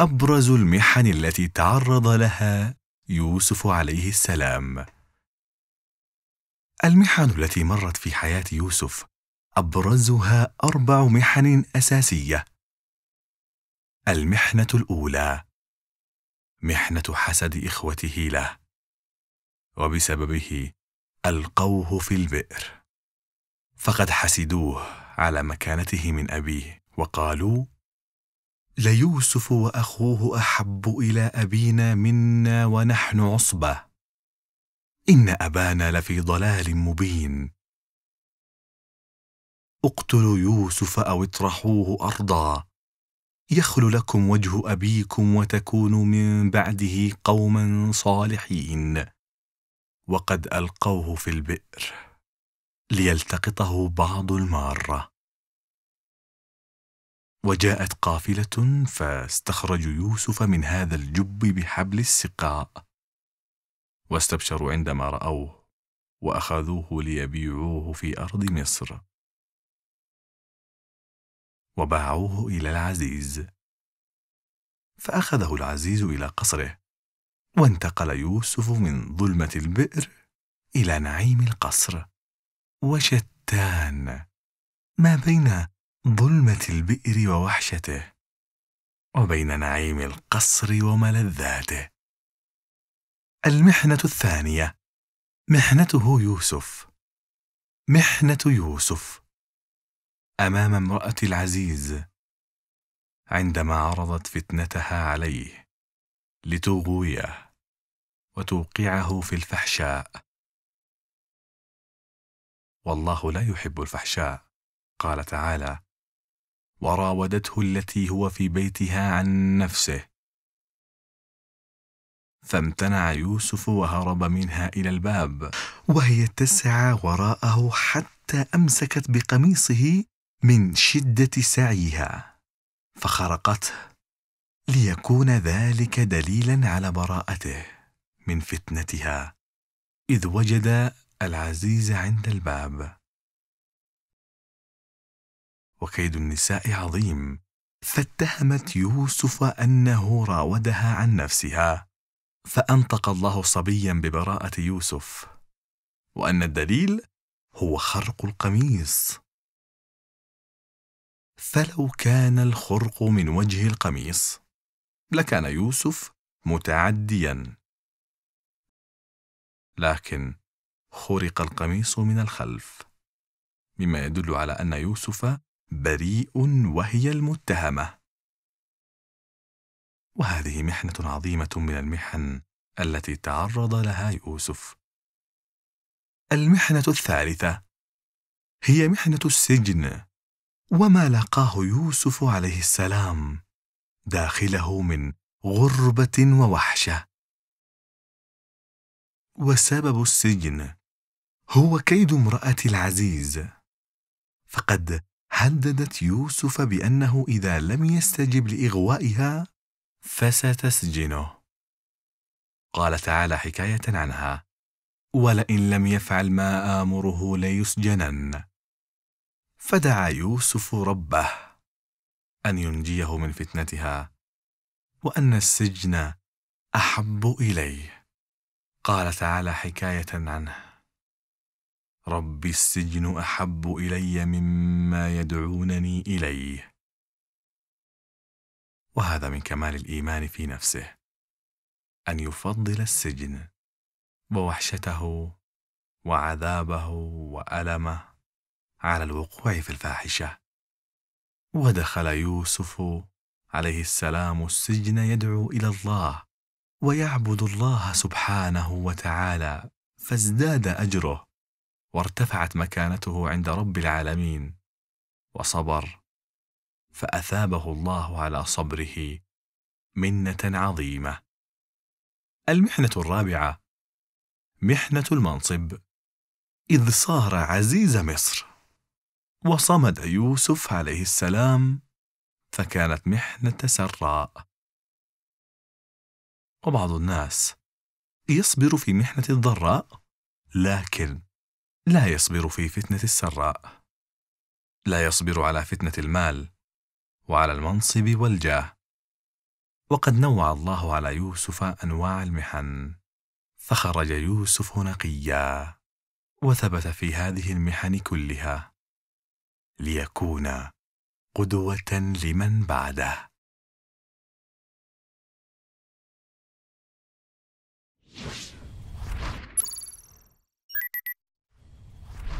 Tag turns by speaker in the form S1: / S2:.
S1: ابرز المحن التي تعرض لها يوسف عليه السلام المحن التي مرت في حياه يوسف ابرزها اربع محن اساسيه المحنه الاولى محنه حسد اخوته له وبسببه القوه في البئر فقد حسدوه على مكانته من ابيه وقالوا ليوسف واخوه احب الى ابينا منا ونحن عصبه ان ابانا لفي ضلال مبين اقتلوا يوسف او اطرحوه ارضا يخل لكم وجه ابيكم وتكونوا من بعده قوما صالحين وقد القوه في البئر ليلتقطه بعض الماره وجاءت قافلة فاستخرجوا يوسف من هذا الجب بحبل السقاء واستبشروا عندما رأوه وأخذوه ليبيعوه في أرض مصر وباعوه إلى العزيز فأخذه العزيز إلى قصره وانتقل يوسف من ظلمة البئر إلى نعيم القصر وشتان ما بين ظلمة البئر ووحشته وبين نعيم القصر وملذاته المحنة الثانية محنته يوسف محنة يوسف أمام امرأة العزيز عندما عرضت فتنتها عليه لتغويه وتوقعه في الفحشاء والله لا يحب الفحشاء قال تعالى وراودته التي هو في بيتها عن نفسه فامتنع يوسف وهرب منها الى الباب وهي تسعى وراءه حتى امسكت بقميصه من شده سعيها فخرقته ليكون ذلك دليلا على براءته من فتنتها اذ وجد العزيز عند الباب وكيد النساء عظيم فاتهمت يوسف انه راودها عن نفسها فانطق الله صبيا ببراءه يوسف وان الدليل هو خرق القميص فلو كان الخرق من وجه القميص لكان يوسف متعديا لكن خرق القميص من الخلف مما يدل على ان يوسف بريء وهي المتهمه وهذه محنه عظيمه من المحن التي تعرض لها يوسف المحنه الثالثه هي محنه السجن وما لقاه يوسف عليه السلام داخله من غربه ووحشه وسبب السجن هو كيد امراه العزيز فقد هددت يوسف بأنه إذا لم يستجب لإغوائها فستسجنه. قال تعالى حكاية عنها: "ولئن لم يفعل ما آمره ليسجنن". فدعا يوسف ربه أن ينجيه من فتنتها، وأن السجن أحب إليه. قال تعالى حكاية عنه: رب السجن احب الي مما يدعونني اليه وهذا من كمال الايمان في نفسه ان يفضل السجن ووحشته وعذابه والمه على الوقوع في الفاحشه ودخل يوسف عليه السلام السجن يدعو الى الله ويعبد الله سبحانه وتعالى فازداد اجره وارتفعت مكانته عند رب العالمين وصبر فاثابه الله على صبره منه عظيمه المحنه الرابعه محنه المنصب اذ صار عزيز مصر وصمد يوسف عليه السلام فكانت محنه سراء وبعض الناس يصبر في محنه الضراء لكن لا يصبر في فتنة السراء لا يصبر على فتنة المال وعلى المنصب والجاه وقد نوع الله على يوسف أنواع المحن فخرج يوسف نقيا وثبت في هذه المحن كلها ليكون قدوة لمن بعده